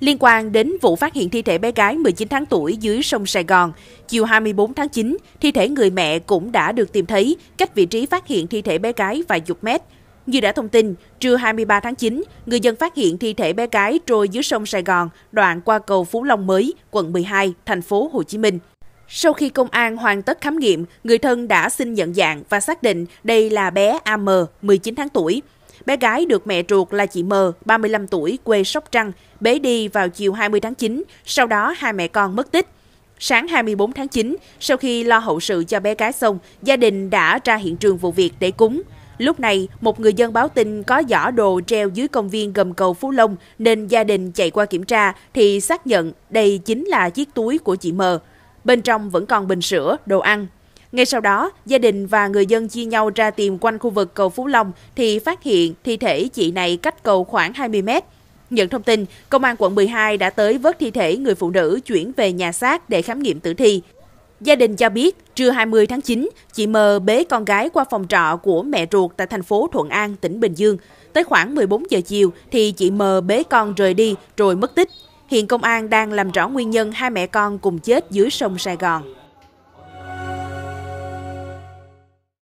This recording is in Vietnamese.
Liên quan đến vụ phát hiện thi thể bé gái 19 tháng tuổi dưới sông Sài Gòn, chiều 24 tháng 9, thi thể người mẹ cũng đã được tìm thấy cách vị trí phát hiện thi thể bé gái vài chục mét. Như đã thông tin, trưa 23 tháng 9, người dân phát hiện thi thể bé gái trôi dưới sông Sài Gòn, đoạn qua cầu Phú Long mới, quận 12, thành phố Hồ Chí Minh. Sau khi công an hoàn tất khám nghiệm, người thân đã xin nhận dạng và xác định đây là bé AM, 19 tháng tuổi, Bé gái được mẹ ruột là chị M, 35 tuổi, quê Sóc Trăng, bế đi vào chiều 20 tháng 9, sau đó hai mẹ con mất tích. Sáng 24 tháng 9, sau khi lo hậu sự cho bé gái xong, gia đình đã ra hiện trường vụ việc để cúng. Lúc này, một người dân báo tin có giỏ đồ treo dưới công viên gầm cầu Phú Long nên gia đình chạy qua kiểm tra thì xác nhận đây chính là chiếc túi của chị M. Bên trong vẫn còn bình sữa, đồ ăn, ngay sau đó, gia đình và người dân chia nhau ra tìm quanh khu vực cầu Phú Long thì phát hiện thi thể chị này cách cầu khoảng 20 mét. Nhận thông tin, công an quận 12 đã tới vớt thi thể người phụ nữ chuyển về nhà xác để khám nghiệm tử thi. Gia đình cho biết, trưa 20 tháng 9, chị M bế con gái qua phòng trọ của mẹ ruột tại thành phố Thuận An, tỉnh Bình Dương. Tới khoảng 14 giờ chiều thì chị M bế con rời đi rồi mất tích. Hiện công an đang làm rõ nguyên nhân hai mẹ con cùng chết dưới sông Sài Gòn.